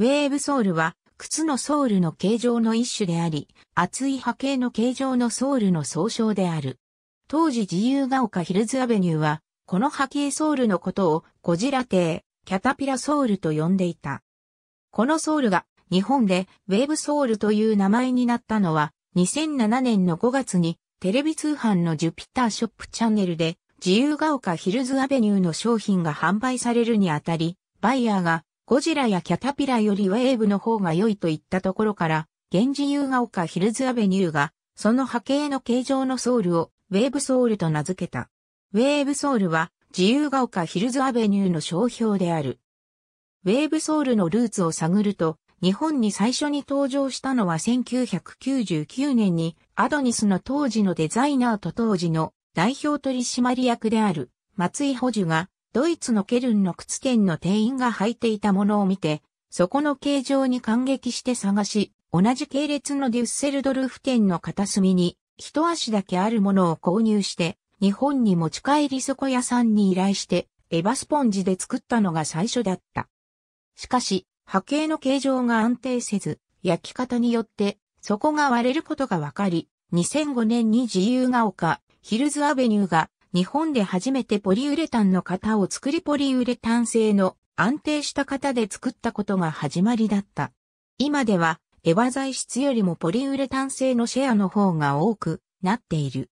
ウェーブソールは、靴のソールの形状の一種であり、厚い波形の形状のソールの総称である。当時自由が丘ヒルズアベニューは、この波形ソールのことを、ゴジラ亭、キャタピラソールと呼んでいた。このソールが、日本で、ウェーブソールという名前になったのは、2007年の5月に、テレビ通販のジュピターショップチャンネルで、自由が丘ヒルズアベニューの商品が販売されるにあたり、バイヤーがゴジラやキャタピラよりウェーブの方が良いといったところから、源氏優が丘ヒルズアベニューが、その波形の形状のソウルをウェーブソウルと名付けた。ウェーブソウルは自由が丘ヒルズアベニューの商標である。ウェーブソウルのルーツを探ると、日本に最初に登場したのは1999年にアドニスの当時のデザイナーと当時の代表取締役である松井保樹がドイツのケルンの靴店の店員が履いていたものを見て、そこの形状に感激して探し、同じ系列のデュッセルドルフ店の片隅に、一足だけあるものを購入して、日本に持ち帰りそこ屋さんに依頼して、エバスポンジで作ったのが最初だった。しかし、波形の形状が安定せず、焼き方によって、そこが割れることが分かり、2005年に自由が丘、ヒルズアベニューが日本で初めてポリウレタンの型を作りポリウレタン製の安定した型で作ったことが始まりだった。今では、エァ材質よりもポリウレタン製のシェアの方が多くなっている。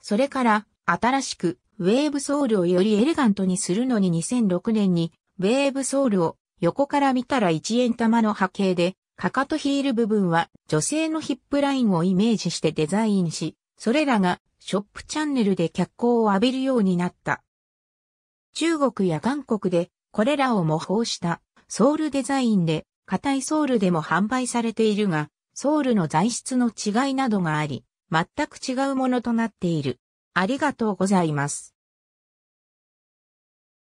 それから、新しく、ウェーブソールをよりエレガントにするのに2006年に、ウェーブソールを横から見たら1円玉の波形で、かかとヒール部分は女性のヒップラインをイメージしてデザインし、それらがショップチャンネルで脚光を浴びるようになった。中国や韓国でこれらを模倣したソウルデザインで硬いソウルでも販売されているが、ソウルの材質の違いなどがあり、全く違うものとなっている。ありがとうございます。